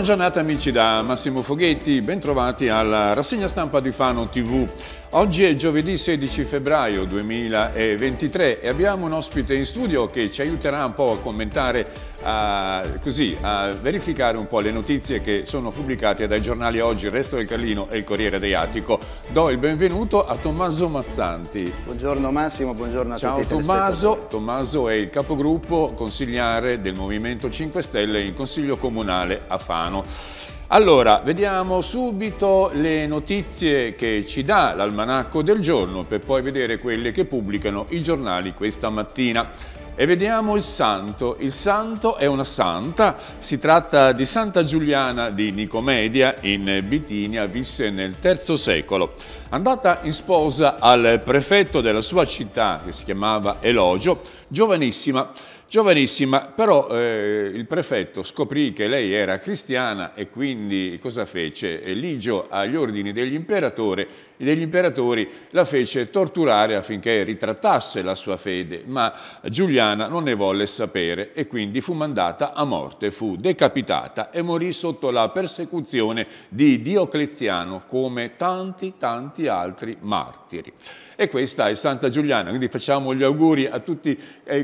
Buona giornata amici da Massimo Foghetti, bentrovati alla rassegna stampa di Fano TV. Oggi è giovedì 16 febbraio 2023 e abbiamo un ospite in studio che ci aiuterà un po' a commentare, a, così, a verificare un po' le notizie che sono pubblicate dai giornali oggi, il Resto del Carlino e il Corriere dell'Attico. Do il benvenuto a Tommaso Mazzanti. Buongiorno Massimo, buongiorno a Ciao tutti. Ciao Tommaso, Tommaso è il capogruppo consigliare del Movimento 5 Stelle in Consiglio Comunale a Fano. Allora, vediamo subito le notizie che ci dà l'almanacco del giorno per poi vedere quelle che pubblicano i giornali questa mattina. E vediamo il santo. Il santo è una santa, si tratta di Santa Giuliana di Nicomedia in Bitinia, visse nel III secolo. Andata in sposa al prefetto della sua città, che si chiamava Elogio, giovanissima, Giovanissima, però eh, il prefetto scoprì che lei era cristiana e quindi cosa fece? Eligio eh, agli ordini degli, degli imperatori la fece torturare affinché ritrattasse la sua fede, ma Giuliana non ne volle sapere e quindi fu mandata a morte, fu decapitata e morì sotto la persecuzione di Diocleziano come tanti tanti altri martiri e questa è Santa Giuliana, quindi facciamo gli auguri a tutti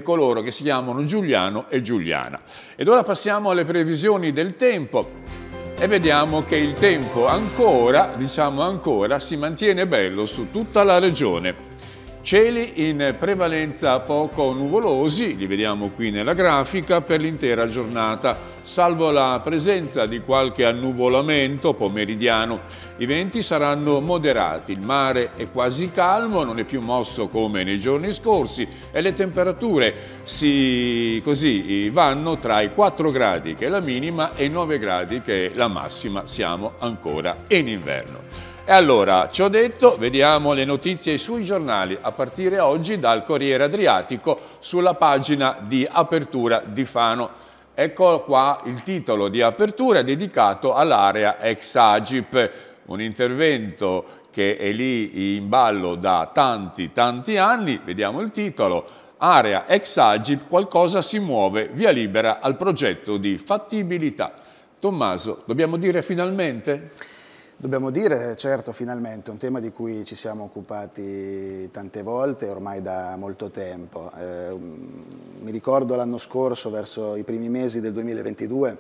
coloro che si chiamano Giuliano e Giuliana. Ed ora passiamo alle previsioni del tempo e vediamo che il tempo ancora, diciamo ancora, si mantiene bello su tutta la regione. Cieli in prevalenza poco nuvolosi, li vediamo qui nella grafica, per l'intera giornata, salvo la presenza di qualche annuvolamento pomeridiano. I venti saranno moderati, il mare è quasi calmo, non è più mosso come nei giorni scorsi e le temperature si, così, vanno tra i 4 gradi che è la minima e i 9 gradi che è la massima, siamo ancora in inverno. E allora, ci ho detto, vediamo le notizie sui giornali, a partire oggi dal Corriere Adriatico sulla pagina di apertura di Fano. Ecco qua il titolo di apertura dedicato all'area ex Agip, un intervento che è lì in ballo da tanti tanti anni, vediamo il titolo, area ex Agip, qualcosa si muove, via libera al progetto di fattibilità. Tommaso, dobbiamo dire finalmente? Dobbiamo dire, certo, finalmente, un tema di cui ci siamo occupati tante volte, ormai da molto tempo. Eh, mi ricordo l'anno scorso, verso i primi mesi del 2022,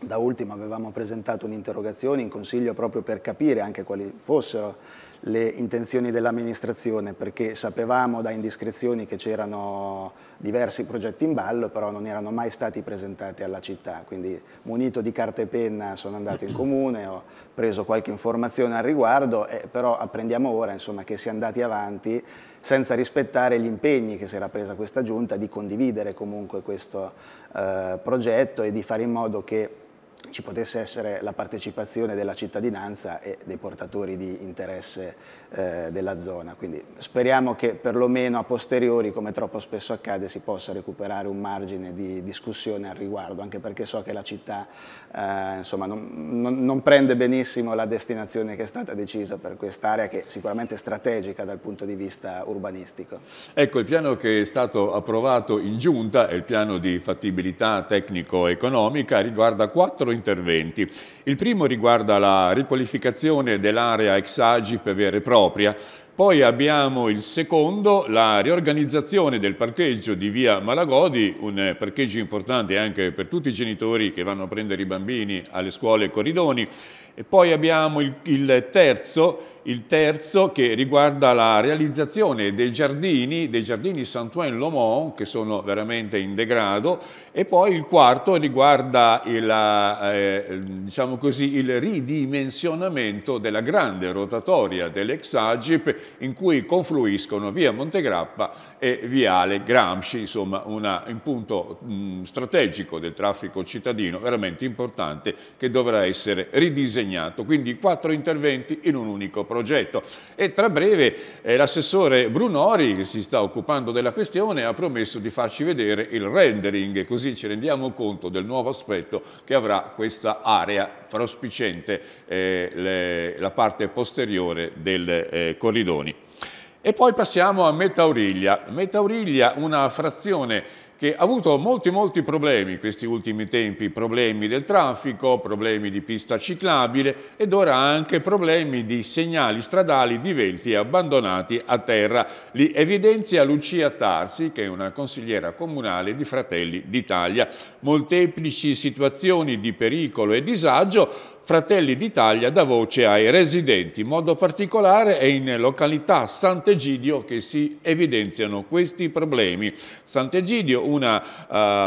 da ultimo avevamo presentato un'interrogazione in Consiglio proprio per capire anche quali fossero le intenzioni dell'amministrazione perché sapevamo da indiscrezioni che c'erano diversi progetti in ballo però non erano mai stati presentati alla città quindi munito di carta e penna sono andato in comune ho preso qualche informazione al riguardo eh, però apprendiamo ora insomma, che si è andati avanti senza rispettare gli impegni che si era presa questa giunta di condividere comunque questo eh, progetto e di fare in modo che ci potesse essere la partecipazione della cittadinanza e dei portatori di interesse eh, della zona. Quindi speriamo che perlomeno a posteriori, come troppo spesso accade, si possa recuperare un margine di discussione al riguardo, anche perché so che la città eh, insomma, non, non, non, prende benissimo la destinazione che è stata decisa per quest'area, che è sicuramente è strategica dal punto di vista urbanistico. Ecco, il piano che è stato approvato in giunta, è il piano di fattibilità tecnico-economica, riguarda quattro interventi. Il primo riguarda la riqualificazione dell'area ex Agip vera e propria, poi abbiamo il secondo, la riorganizzazione del parcheggio di via Malagodi, un parcheggio importante anche per tutti i genitori che vanno a prendere i bambini alle scuole Corridoni. E poi abbiamo il, il, terzo, il terzo che riguarda la realizzazione dei giardini, dei giardini Saint-Ouen-Lomont, che sono veramente in degrado, e poi il quarto riguarda il, eh, diciamo così, il ridimensionamento della grande rotatoria dell'Exagip in cui confluiscono via Montegrappa e viale Gramsci, insomma una, un punto mh, mm, strategico del traffico cittadino veramente importante che dovrà essere ridisegnato disegnato, quindi quattro interventi in un unico progetto. E tra breve eh, l'assessore Brunori, che si sta occupando della questione, ha promesso di farci vedere il rendering, così ci rendiamo conto del nuovo aspetto che avrà questa area prospicente eh, le, la parte posteriore del eh, Corridoni. E poi passiamo a Metauriglia. Metauriglia, una frazione che ha avuto molti molti problemi questi ultimi tempi, problemi del traffico, problemi di pista ciclabile ed ora anche problemi di segnali stradali divelti e abbandonati a terra. Li evidenzia Lucia Tarsi, che è una consigliera comunale di Fratelli d'Italia. Molteplici situazioni di pericolo e disagio Fratelli d'Italia dà voce ai residenti, in modo particolare è in località Sant'Egidio che si evidenziano questi problemi. Sant'Egidio, una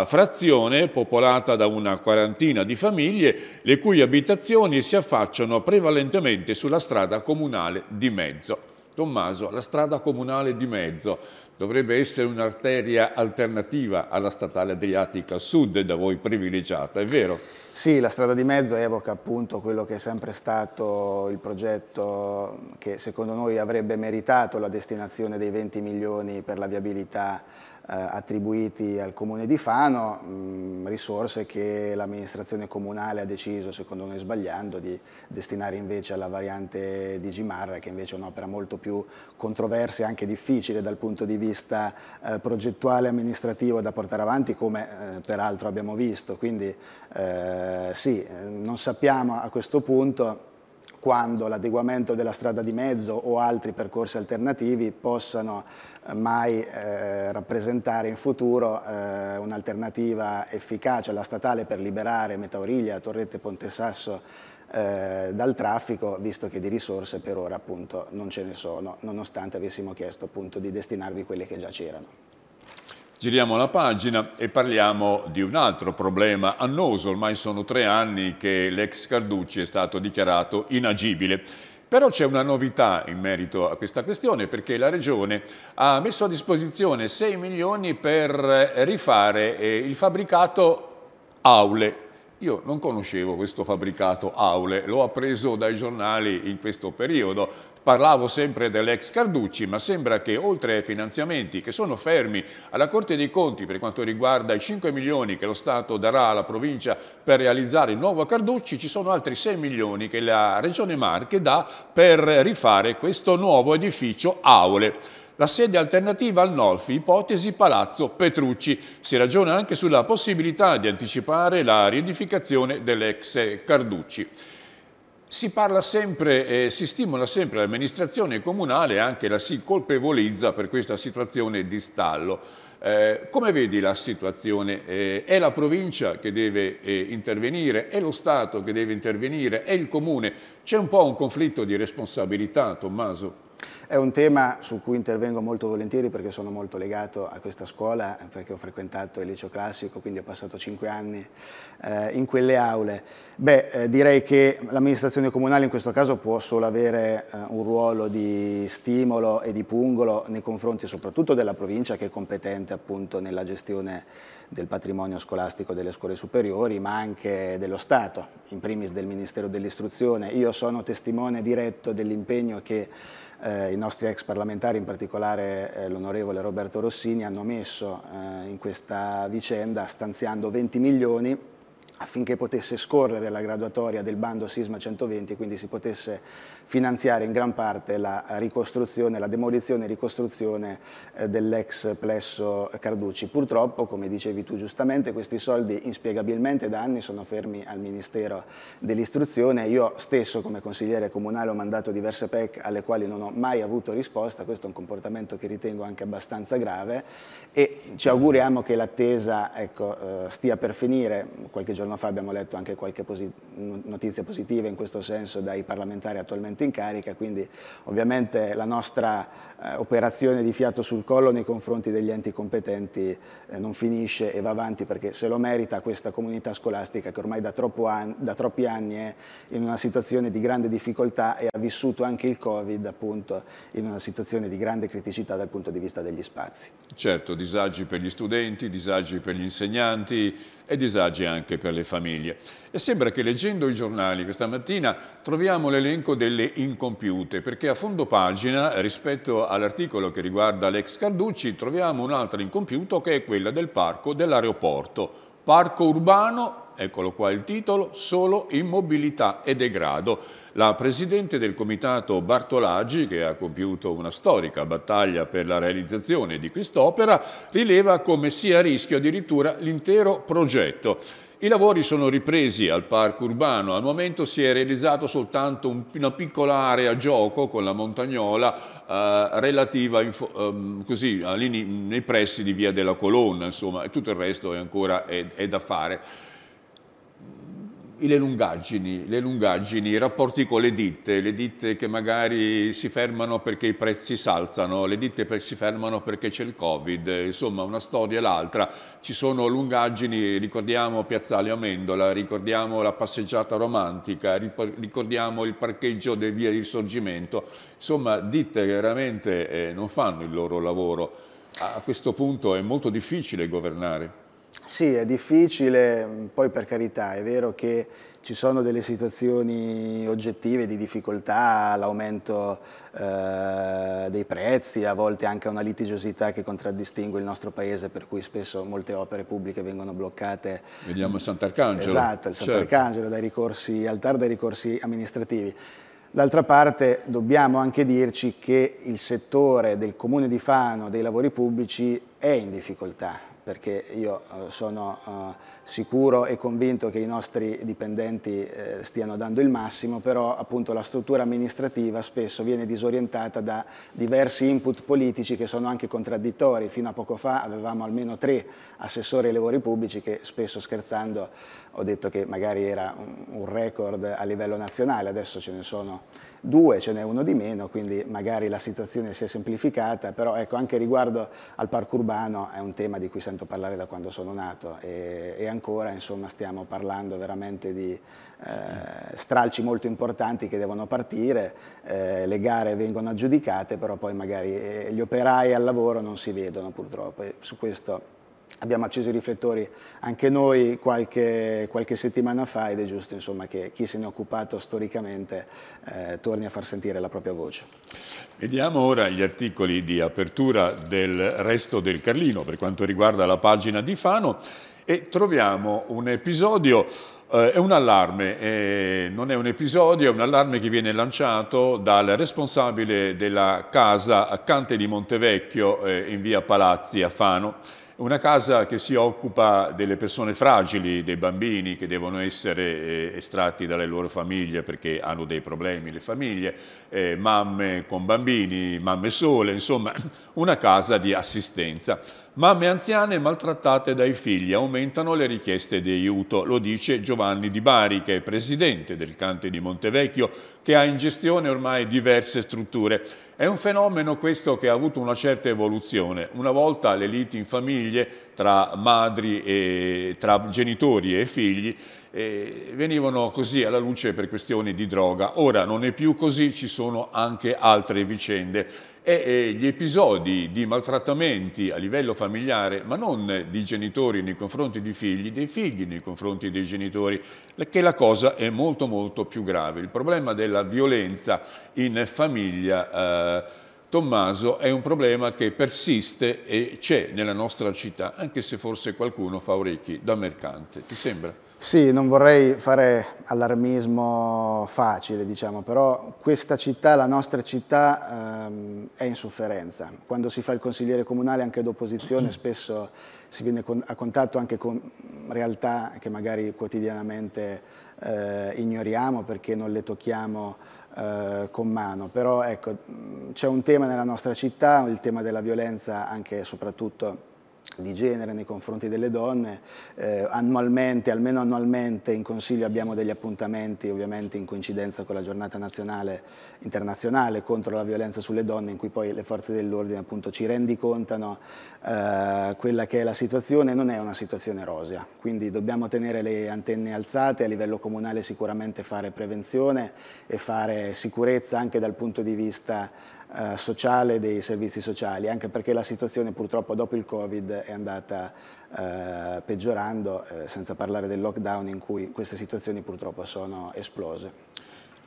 uh, frazione popolata da una quarantina di famiglie, le cui abitazioni si affacciano prevalentemente sulla strada comunale di mezzo. Tommaso, la strada comunale di mezzo, dovrebbe essere un'arteria alternativa alla statale Adriatica Sud, da voi privilegiata, è vero? Sì, la strada di mezzo evoca appunto quello che è sempre stato il progetto che secondo noi avrebbe meritato la destinazione dei 20 milioni per la viabilità eh, attribuiti al comune di Fano, mh, mm, risorse che l'amministrazione comunale ha deciso, secondo noi sbagliando, di destinare invece alla variante di Gimarra, che invece è un'opera molto più controversa e anche difficile dal punto di vista eh, progettuale e amministrativo da portare avanti, come eh, peraltro abbiamo visto. Quindi eh, sì, eh, non sappiamo a questo punto quando l'adeguamento della strada di mezzo o altri percorsi alternativi possano eh, mai eh, rappresentare in futuro eh, un'alternativa efficace alla statale per liberare Metauriglia, Torrette Ponte Sasso eh, dal traffico, visto che di risorse per ora appunto non ce ne sono, nonostante avessimo chiesto appunto di destinarvi quelle che già c'erano. Giriamo la pagina e parliamo di un altro problema annoso. Ormai sono tre anni che l'ex Carducci è stato dichiarato inagibile. Però c'è una novità in merito a questa questione perché la Regione ha messo a disposizione 6 milioni per rifare eh, il fabbricato Aule. Io non conoscevo questo fabbricato Aule, l'ho appreso dai giornali in questo periodo. Parlavo sempre dell'ex Carducci, ma sembra che oltre ai finanziamenti che sono fermi alla Corte dei Conti per quanto riguarda i 5 milioni che lo Stato darà alla provincia per realizzare il nuovo Carducci, ci sono altri 6 milioni che la Regione Marche dà per rifare questo nuovo edificio Aule la sede alternativa al Nolfi, ipotesi Palazzo Petrucci. Si ragiona anche sulla possibilità di anticipare la riedificazione dell'ex Carducci. Si parla sempre, eh, si stimola sempre l'amministrazione comunale e anche la si colpevolizza per questa situazione di stallo. Eh, come vedi la situazione? Eh, è la provincia che deve eh, intervenire? È lo Stato che deve intervenire? È il Comune? C'è un po' un conflitto di responsabilità, Tommaso? È un tema su cui intervengo molto volentieri perché sono molto legato a questa scuola, perché ho frequentato il liceo classico, quindi ho passato cinque anni eh, in quelle aule. Beh, eh, direi che l'amministrazione comunale in questo caso può solo avere eh, un ruolo di stimolo e di pungolo nei confronti soprattutto della provincia che è competente appunto nella gestione del patrimonio scolastico delle scuole superiori, ma anche dello Stato, in primis del Ministero dell'Istruzione. Io sono testimone diretto dell'impegno che eh, i nostri ex parlamentari, in particolare eh, l'onorevole Roberto Rossini, hanno messo eh, in questa vicenda stanziando 20 milioni affinché potesse scorrere la graduatoria del bando Sisma 120, quindi si potesse finanziare in gran parte la ricostruzione, la demolizione e ricostruzione eh, dell'ex plesso Carducci. Purtroppo, come dicevi tu giustamente, questi soldi inspiegabilmente da anni sono fermi al Ministero dell'Istruzione. Io stesso come consigliere comunale ho mandato diverse PEC alle quali non ho mai avuto risposta, questo è un comportamento che ritengo anche abbastanza grave e ci auguriamo che l'attesa ecco, eh, stia per finire. Qualche giorno fa abbiamo letto anche qualche posi notizie positive in questo senso dai parlamentari attualmente comandante in carica, quindi ovviamente la nostra eh, operazione di fiato sul collo nei confronti degli enti competenti eh, non finisce e va avanti perché se lo merita questa comunità scolastica che ormai da, an da troppi anni è in una situazione di grande difficoltà e ha vissuto anche il Covid appunto in una situazione di grande criticità dal punto di vista degli spazi. Certo, disagi per gli studenti, disagi per gli insegnanti, e disagi anche per le famiglie. E sembra che leggendo i giornali questa mattina troviamo l'elenco delle incompiute, perché a fondo pagina, rispetto all'articolo che riguarda l'ex Carducci, troviamo un altro incompiuto che è quella del parco dell'aeroporto. Parco urbano, eccolo qua il titolo, solo immobilità e degrado la presidente del comitato Bartolaggi, che ha compiuto una storica battaglia per la realizzazione di quest'opera, rileva come sia a rischio addirittura l'intero progetto. I lavori sono ripresi al parco urbano, al momento si è realizzato soltanto una piccola area gioco con la montagnola eh, relativa ehm, così, nei pressi di Via della Colonna, insomma, e tutto il resto è ancora è, è da fare le lungaggini, le lungaggini, i rapporti con le ditte, le ditte che magari si fermano perché i prezzi salzano, le ditte che si fermano perché c'è il Covid, insomma una storia e l'altra. Ci sono lungaggini, ricordiamo Piazzale Amendola, ricordiamo la passeggiata romantica, ricordiamo il parcheggio del Via Risorgimento, insomma ditte che veramente eh, non fanno il loro lavoro. A questo punto è molto difficile governare. Sì, è difficile, mm, poi per carità è vero che ci sono delle situazioni oggettive di difficoltà, l'aumento eh, dei prezzi, a volte anche una litigiosità che contraddistingue il nostro paese, per cui spesso molte opere pubbliche vengono bloccate. Vediamo il Sant'Arcangelo. Esatto, il certo. Sant'Arcangelo, certo. dai ricorsi al TAR, dai ricorsi amministrativi. D'altra parte dobbiamo anche dirci che il settore del comune di Fano, dei lavori pubblici, è in difficoltà perché io eh, sono eh, sicuro e convinto che i nostri dipendenti eh, stiano dando il massimo, però appunto la struttura amministrativa spesso viene disorientata da diversi input politici che sono anche contraddittori. Fino a poco fa avevamo almeno tre assessori ai lavori pubblici che spesso scherzando ho detto che magari era un record a livello nazionale, adesso ce ne sono due ce n'è uno di meno, quindi magari la situazione si è semplificata, però ecco, anche riguardo al parco urbano è un tema di cui sento parlare da quando sono nato e, e ancora insomma, stiamo parlando veramente di eh, stralci molto importanti che devono partire, eh, le gare vengono aggiudicate, però poi magari eh, gli operai al lavoro non si vedono purtroppo e su questo abbiamo acceso i riflettori anche noi qualche, qualche, settimana fa ed è giusto insomma, che chi se ne è occupato storicamente eh, torni a far sentire la propria voce. Vediamo ora gli articoli di apertura del resto del Carlino per quanto riguarda la pagina di Fano e troviamo un episodio eh, è un allarme, eh, non è un episodio, è un allarme che viene lanciato dal responsabile della casa Cante di Montevecchio eh, in via Palazzi a Fano una casa che si occupa delle persone fragili, dei bambini che devono essere eh, estratti dalle loro famiglie perché hanno dei problemi le famiglie, eh, mamme con bambini, mamme sole, insomma una casa di assistenza. Mamme anziane maltrattate dai figli, aumentano le richieste di aiuto, lo dice Giovanni Di Bari, che è presidente del Cante di Montevecchio, che ha in gestione ormai diverse strutture. È un fenomeno questo che ha avuto una certa evoluzione. Una volta le liti in famiglie tra madri e tra genitori e figli eh, venivano così alla luce per questioni di droga. Ora non è più così, ci sono anche altre vicende e gli episodi di maltrattamenti a livello familiare, ma non di genitori nei confronti di figli, dei figli nei confronti dei genitori, che la cosa è molto molto più grave. Il problema della violenza in famiglia eh, Tommaso è un problema che persiste e c'è nella nostra città, anche se forse qualcuno fa orecchi da mercante. Ti sembra? Sì, non vorrei fare allarmismo facile, diciamo, però questa città, la nostra città, ehm, è in sofferenza. Quando si fa il consigliere comunale anche d'opposizione spesso si viene con, a contatto anche con realtà che magari quotidianamente eh, ignoriamo perché non le tocchiamo eh, con mano. Però ecco, c'è un tema nella nostra città, il tema della violenza anche e soprattutto di genere nei confronti delle donne. Eh, annualmente, almeno annualmente in Consiglio abbiamo degli appuntamenti ovviamente in coincidenza con la giornata nazionale internazionale contro la violenza sulle donne in cui poi le forze dell'ordine appunto ci rendicontano eh, quella che è la situazione, non è una situazione rosea, quindi dobbiamo tenere le antenne alzate, a livello comunale sicuramente fare prevenzione e fare sicurezza anche dal punto di vista eh, sociale dei servizi sociali, anche perché la situazione purtroppo dopo il Covid è andata eh, peggiorando, eh, senza parlare del lockdown in cui queste situazioni purtroppo sono esplose.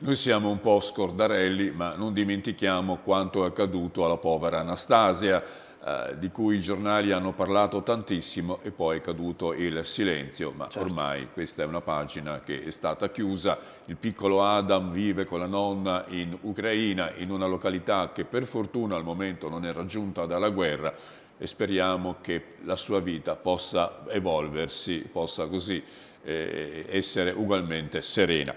Noi siamo un po' scordarelli, ma non dimentichiamo quanto è accaduto alla povera Anastasia eh, di cui i giornali hanno parlato tantissimo e poi è caduto il silenzio, ma certo. ormai questa è una pagina che è stata chiusa. Il piccolo Adam vive con la nonna in Ucraina, in una località che per fortuna al momento non è raggiunta dalla guerra e speriamo che la sua vita possa evolversi, possa così eh, essere ugualmente serena.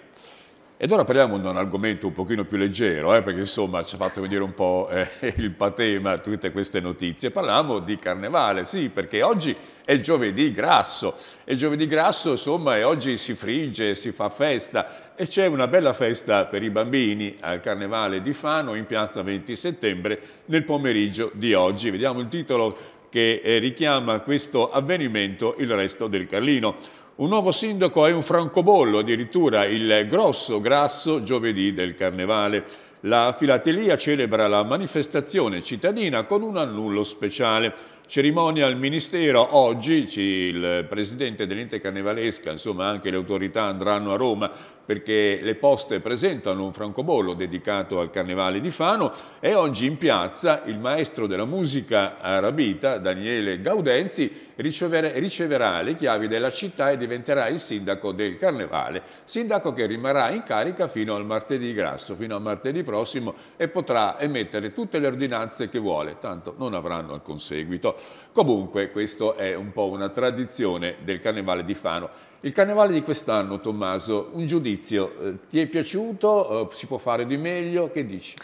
Ed ora parliamo di un argomento un pochino più leggero, eh, perché insomma ci ha fatto venire un po' eh, il patema tutte queste notizie. Parliamo di carnevale, sì, perché oggi è giovedì grasso e giovedì grasso insomma e oggi si fringe, si fa festa e c'è una bella festa per i bambini al carnevale di Fano in piazza 20 settembre nel pomeriggio di oggi. Vediamo il titolo che eh, richiama questo avvenimento, il resto del Carlino. Un nuovo sindaco è un francobollo, addirittura il grosso grasso giovedì del carnevale. La filatelia celebra la manifestazione cittadina con un annullo speciale. Cerimonia al Ministero, oggi il presidente dell'ente carnevalesca, insomma anche le autorità andranno a Roma perché le poste presentano un francobollo dedicato al Carnevale di Fano e oggi in piazza il maestro della musica arabita, Daniele Gaudenzi, riceverà le chiavi della città e diventerà il sindaco del Carnevale, sindaco che rimarrà in carica fino al martedì grasso, fino a martedì prossimo e potrà emettere tutte le ordinanze che vuole, tanto non avranno alcun seguito. Comunque questa è un po' una tradizione del Carnevale di Fano il carnevale di quest'anno, Tommaso, un giudizio, eh, ti è piaciuto? Eh, si può fare di meglio? Che dici?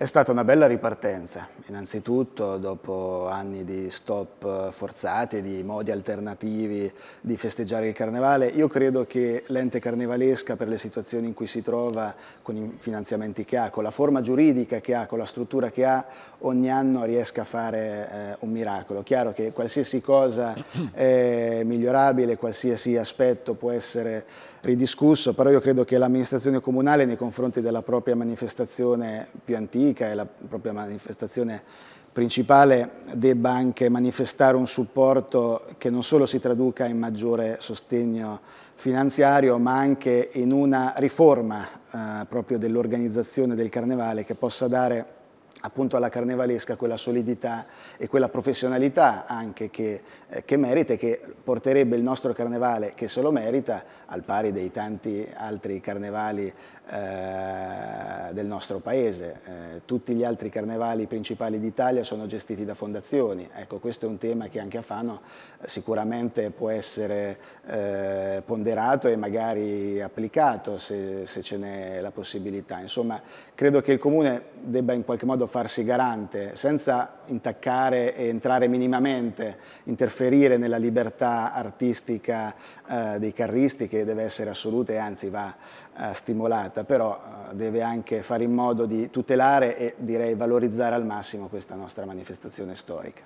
È stata una bella ripartenza, innanzitutto dopo anni di stop forzati, di modi alternativi di festeggiare il carnevale. Io credo che l'ente carnevalesca per le situazioni in cui si trova, con i finanziamenti che ha, con la forma giuridica che ha, con la struttura che ha, ogni anno riesca a fare eh, un miracolo. Chiaro che qualsiasi cosa è migliorabile, qualsiasi aspetto può essere ridiscusso, però io credo che l'amministrazione comunale nei confronti della propria manifestazione più antica, fatica e la propria manifestazione principale debba anche manifestare un supporto che non solo si traduca in maggiore sostegno finanziario ma anche in una riforma eh, proprio dell'organizzazione del carnevale che possa dare appunto alla carnevalesca quella solidità e quella professionalità anche che, eh, che merita e che porterebbe il nostro carnevale, che se lo merita, al pari dei tanti altri carnevali eh, del nostro paese. Eh, tutti gli altri carnevali principali d'Italia sono gestiti da fondazioni. Ecco, questo è un tema che anche a Fano eh, sicuramente può essere eh, ponderato e magari applicato se, se ce n'è la possibilità. Insomma, credo che il Comune debba in qualche modo farsi garante senza intaccare e entrare minimamente, interferire nella libertà artistica eh, dei carristi che deve essere assoluta e anzi va eh, stimolata, però eh, deve anche fare in modo di tutelare e direi valorizzare al massimo questa nostra manifestazione storica.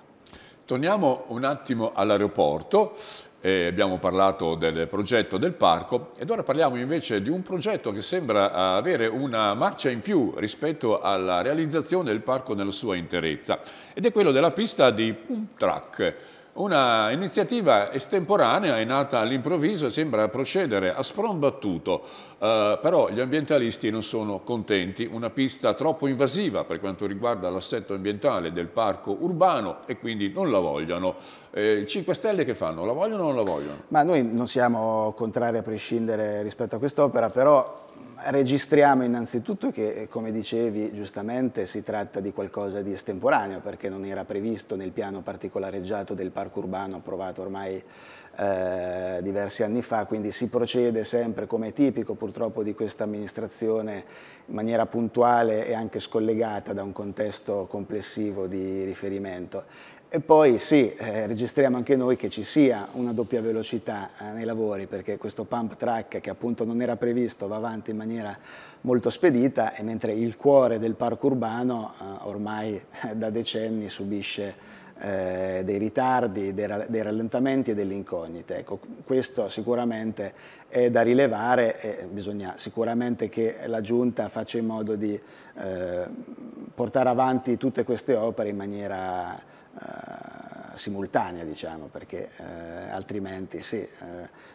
Torniamo un attimo all'aeroporto, eh, abbiamo parlato del progetto del parco ed ora parliamo invece di un progetto che sembra eh, avere una marcia in più rispetto alla realizzazione del parco nella sua interezza ed è quello della pista di Pump Track. Una iniziativa estemporanea è nata all'improvviso e sembra procedere a sprombattuto, eh, però gli ambientalisti non sono contenti, una pista troppo invasiva per quanto riguarda l'assetto ambientale del parco urbano e quindi non la vogliono. Eh, 5 Stelle che fanno? La vogliono o non la vogliono? Ma noi non siamo contrari a prescindere rispetto a quest'opera, però registriamo innanzitutto che, eh, come dicevi giustamente, si tratta di qualcosa di estemporaneo perché non era previsto nel piano particolareggiato del parco urbano approvato ormai eh, diversi anni fa, quindi si procede sempre come tipico purtroppo di questa amministrazione in maniera puntuale e anche scollegata da un contesto complessivo di riferimento. E poi sì, eh, registriamo anche noi che ci sia una doppia velocità eh, nei lavori perché questo pump track che appunto non era previsto va avanti in maniera molto spedita e mentre il cuore del parco urbano eh, ormai eh, da decenni subisce eh, dei ritardi, dei, ra dei, rallentamenti e delle incognite. Ecco, questo sicuramente è da rilevare e bisogna sicuramente che la Giunta faccia in modo di eh, portare avanti tutte queste opere in maniera eh, simultanea, diciamo, perché eh, altrimenti sì, eh,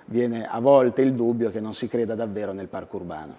viene a volte il dubbio che non si creda davvero nel parco urbano.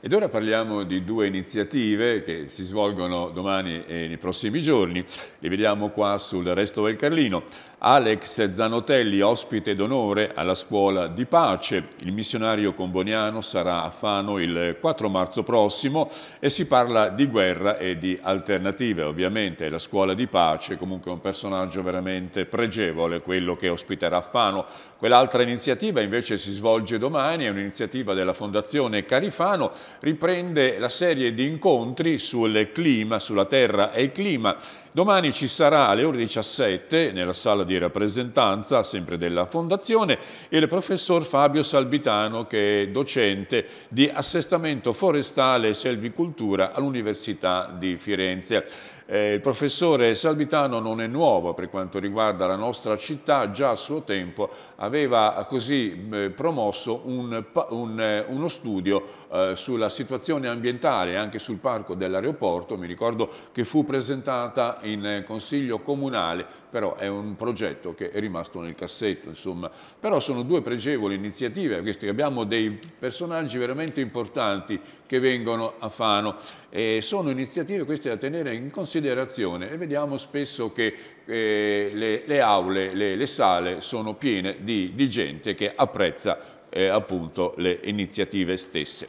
Ed ora parliamo di due iniziative che si svolgono domani e nei prossimi giorni. Le vediamo qua sul Resto del Carlino. Alex Zanotelli, ospite d'onore alla Scuola di Pace. Il missionario comboniano sarà a Fano il 4 marzo prossimo e si parla di guerra e di alternative. Ovviamente la Scuola di Pace comunque è un personaggio veramente pregevole, quello che ospiterà Fano. Quell'altra iniziativa invece si svolge domani, è un'iniziativa della Fondazione Carifano, riprende la serie di incontri sul clima, sulla terra e il clima. Domani ci sarà alle ore 17 nella sala di di rappresentanza, sempre della Fondazione, e il professor Fabio Salbitano, che è docente di assestamento forestale e selvicoltura all'Università di Firenze. Eh, il professore Salvitano non è nuovo per quanto riguarda la nostra città, già a suo tempo aveva eh, così eh, promosso un, un, eh, uno studio eh, sulla situazione ambientale anche sul parco dell'aeroporto, mi ricordo che fu presentata in consiglio comunale, però è un progetto che è rimasto nel cassetto, insomma. Però sono due pregevoli iniziative, visto che abbiamo dei personaggi veramente importanti che vengono a Fano. Eh, sono iniziative queste da tenere in considerazione e vediamo spesso che eh, le, le, aule, le, le, sale sono piene di, di gente che apprezza eh, appunto le iniziative stesse.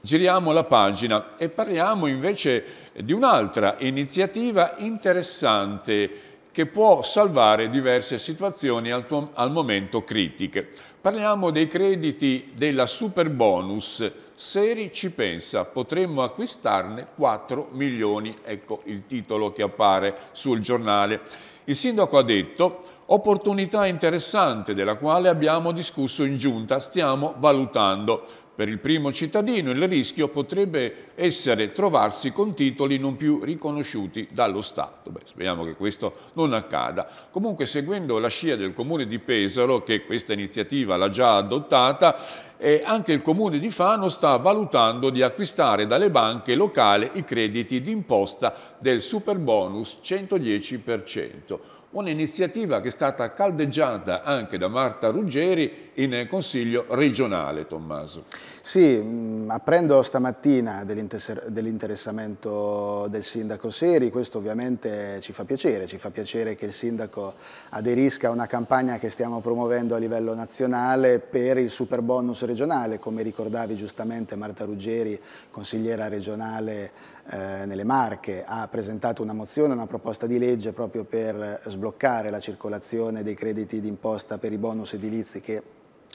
Giriamo la pagina e parliamo invece di un'altra iniziativa interessante che può salvare diverse situazioni al, al momento critiche. Parliamo dei crediti della Super Bonus. Seri ci pensa, potremmo acquistarne 4 milioni. Ecco il titolo che appare sul giornale. Il sindaco ha detto opportunità interessante della quale abbiamo discusso in giunta, stiamo valutando. Per il primo cittadino il rischio potrebbe essere trovarsi con titoli non più riconosciuti dallo Stato. Beh, speriamo che questo non accada. Comunque seguendo la scia del Comune di Pesaro, che questa iniziativa l'ha già adottata, eh, anche il Comune di Fano sta valutando di acquistare dalle banche locali i crediti d'imposta del super bonus 110% un'iniziativa che è stata caldeggiata anche da Marta Ruggeri in Consiglio regionale, Tommaso. Sì, mm, apprendo stamattina dell'interessamento del sindaco Seri, questo ovviamente ci fa piacere, ci fa piacere che il sindaco aderisca a una campagna che stiamo promuovendo a livello nazionale per il super bonus regionale, come ricordavi giustamente Marta Ruggeri, consigliera regionale eh, nelle Marche ha presentato una mozione, una proposta di legge proprio per sbloccare la circolazione dei crediti d'imposta per i bonus edilizi che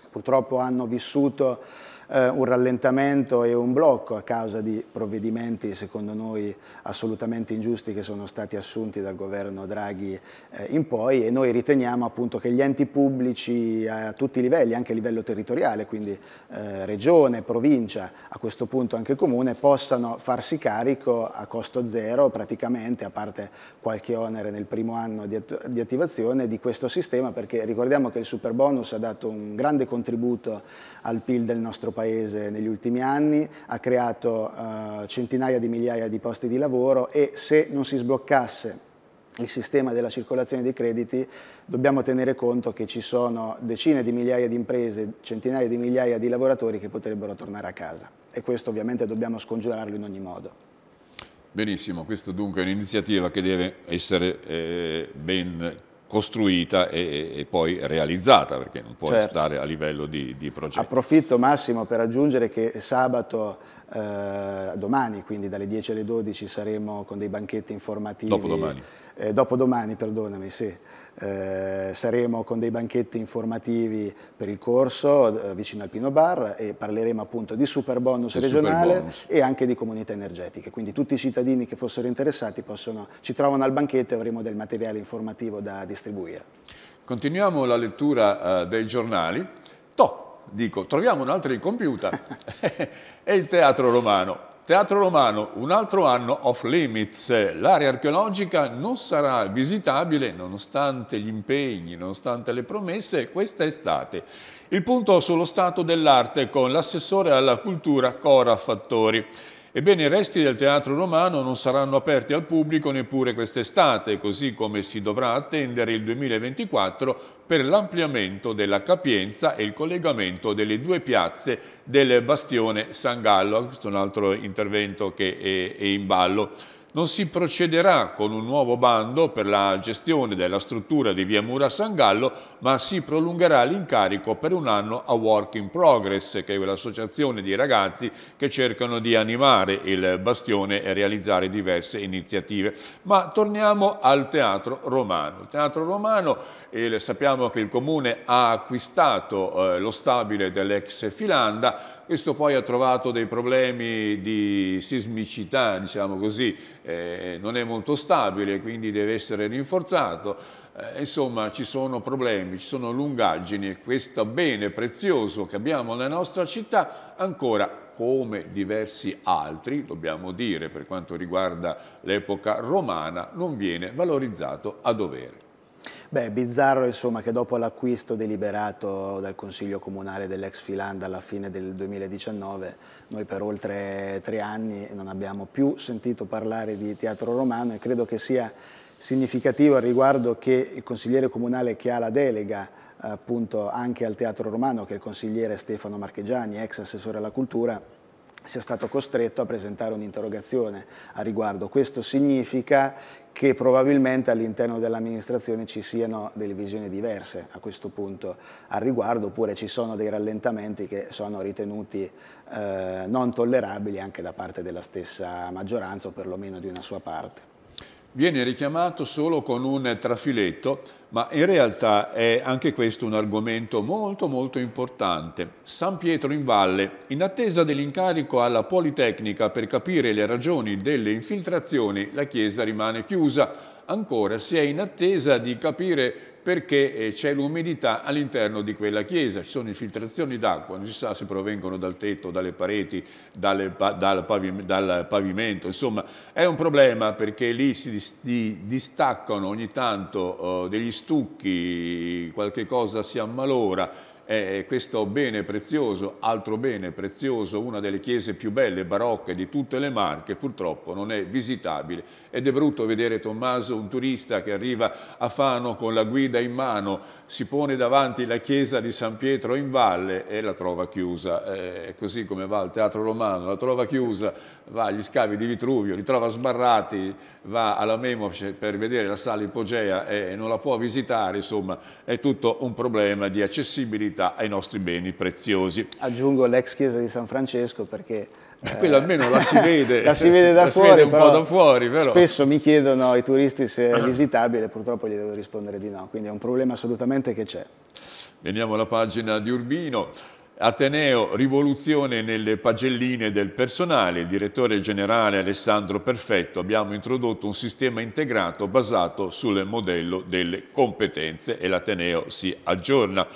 purtroppo hanno vissuto eh, un rallentamento e un blocco a causa di provvedimenti secondo noi assolutamente ingiusti che sono stati assunti dal governo Draghi eh, in poi e noi riteniamo appunto che gli enti pubblici a tutti i livelli, anche a livello territoriale, quindi eh, regione, provincia, a questo punto anche comune, possano farsi carico a costo zero praticamente, a parte qualche onere nel primo anno di, at di attivazione di questo sistema perché ricordiamo che il super bonus ha dato un grande contributo al PIL del nostro paese Paese negli ultimi anni, ha creato eh, centinaia di migliaia di posti di lavoro e se non si sbloccasse il sistema della circolazione dei crediti, dobbiamo tenere conto che ci sono decine di migliaia di imprese, centinaia di migliaia di lavoratori che potrebbero tornare a casa e questo ovviamente dobbiamo scongiurarlo in ogni modo. Benissimo, questa dunque è un'iniziativa che deve essere eh, ben costruita e, e, poi realizzata, perché non può certo. restare a livello di, di progetto. Approfitto Massimo per aggiungere che sabato, eh, domani, quindi dalle 10 alle 12, saremo con dei banchetti informativi. Dopodomani. Eh, dopodomani, perdonami, sì. Eh, saremo con dei banchetti informativi per il corso eh, vicino al Pino Bar e parleremo appunto di super bonus il regionale super bonus. e anche di comunità energetiche. Quindi tutti i cittadini che fossero interessati possono, ci trovano al banchetto e avremo del materiale informativo da distribuire. Continuiamo la lettura eh, dei giornali. Toh, dico, troviamo un altro in computa. È il teatro romano. Teatro Romano, un altro anno off limits. L'area archeologica non sarà visitabile nonostante gli impegni, nonostante le promesse, questa estate. Il punto sullo stato dell'arte con l'assessore alla cultura Cora Fattori. Ebbene, i resti del teatro romano non saranno aperti al pubblico neppure quest'estate, così come si dovrà attendere il 2024 per l'ampliamento della capienza e il collegamento delle due piazze del Bastione San Gallo. Questo è un altro intervento che è in ballo non si procederà con un nuovo bando per la gestione della struttura di via Mura San Gallo, ma si prolungherà l'incarico per un anno a Work in Progress, che è l'associazione di ragazzi che cercano di animare il bastione e realizzare diverse iniziative. Ma torniamo al teatro romano. Il teatro romano, eh, sappiamo che il comune ha acquistato eh, lo stabile dell'ex Filanda, questo poi ha trovato dei problemi di sismicità, diciamo così, eh, non è molto stabile, quindi deve essere rinforzato. Eh, insomma, ci sono problemi, ci sono lungaggini e questo bene prezioso che abbiamo nella nostra città ancora come diversi altri, dobbiamo dire per quanto riguarda l'epoca romana, non viene valorizzato a dovere. Beh, bizzarro insomma che dopo l'acquisto deliberato dal Consiglio Comunale dell'ex Filanda alla fine del 2019, noi per oltre tre anni non abbiamo più sentito parlare di teatro romano e credo che sia significativo al riguardo che il consigliere comunale che ha la delega appunto anche al teatro romano, che è il consigliere Stefano Marchegiani, ex assessore alla cultura, sia stato costretto a presentare un'interrogazione a riguardo. Questo significa che probabilmente all'interno dell'amministrazione ci siano delle visioni diverse a questo punto al riguardo, oppure ci sono dei rallentamenti che sono ritenuti eh, non tollerabili anche da parte della stessa maggioranza o perlomeno di una sua parte viene richiamato solo con un trafiletto, ma in realtà è anche questo un argomento molto molto importante. San Pietro in Valle, in attesa dell'incarico alla Politecnica per capire le ragioni delle infiltrazioni, la chiesa rimane chiusa. Ancora si è in attesa di capire perché eh, c'è l'umidità all'interno di quella chiesa, ci sono infiltrazioni d'acqua, non si sa se provengono dal tetto, dalle pareti, dalle, dal, pavimento, dal, pavimento, insomma è un problema perché lì si distaccano ogni tanto oh, degli stucchi, qualche cosa si ammalora, eh, questo bene prezioso, altro bene prezioso, una delle chiese più belle, barocche di tutte le Marche, purtroppo non è visitabile. Ed è brutto vedere Tommaso, un turista che arriva a Fano con la guida in mano, si pone davanti la chiesa di San Pietro in valle e la trova chiusa. Eh, così come va al Teatro Romano, la trova chiusa, va agli scavi di Vitruvio, li trova sbarrati, va alla Memoce per vedere la sala ipogea e non la può visitare, insomma è tutto un problema di accessibilità prossimità ai nostri beni preziosi. Aggiungo l'ex chiesa di San Francesco perché eh, quella eh, almeno la si vede, la si vede da la fuori, si vede da fuori spesso mi chiedono ai turisti se è ah. visitabile, purtroppo gli devo rispondere di no, quindi è un problema assolutamente che c'è. Veniamo alla pagina di Urbino. Ateneo, rivoluzione nelle pagelline del personale. direttore generale Alessandro Perfetto abbiamo introdotto un sistema integrato basato sul modello delle competenze e l'Ateneo si aggiorna.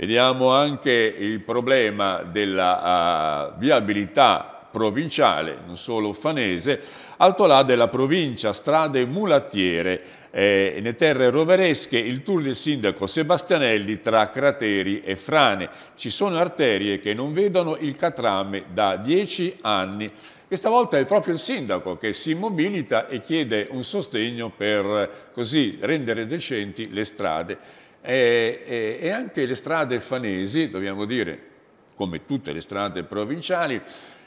Vediamo anche il problema della uh, viabilità provinciale, non solo fanese, alto là della provincia, strade mulattiere, eh, nelle terre roveresche il tour del sindaco Sebastianelli tra crateri e frane. Ci sono arterie che non vedono il catrame da dieci anni. Questa volta è proprio il sindaco che si mobilita e chiede un sostegno per eh, così rendere decenti le strade. E, e, e anche le strade fanesi, dobbiamo dire, come tutte le strade provinciali,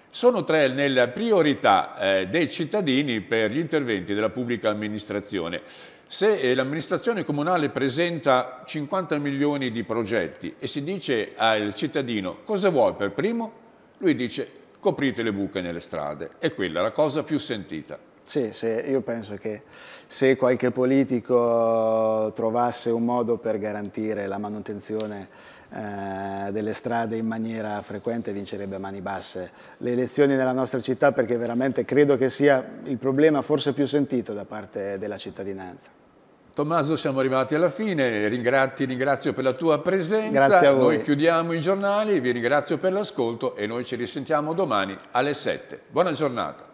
sono tre nella priorità eh, dei cittadini per gli interventi della pubblica amministrazione. Se eh, l'amministrazione comunale presenta 50 milioni di progetti e si dice al cittadino cosa vuoi per primo, lui dice coprite le buche nelle strade. È quella la cosa più sentita. Sì, se, io penso che se qualche politico trovasse un modo per garantire la manutenzione eh, delle strade in maniera frequente vincerebbe a mani basse le elezioni nella nostra città perché veramente credo che sia il problema forse più sentito da parte della cittadinanza. Tommaso, siamo arrivati alla fine, ti ringrazio per la tua presenza, grazie a noi chiudiamo i giornali, vi ringrazio per l'ascolto e noi ci risentiamo domani alle 7. Buona giornata.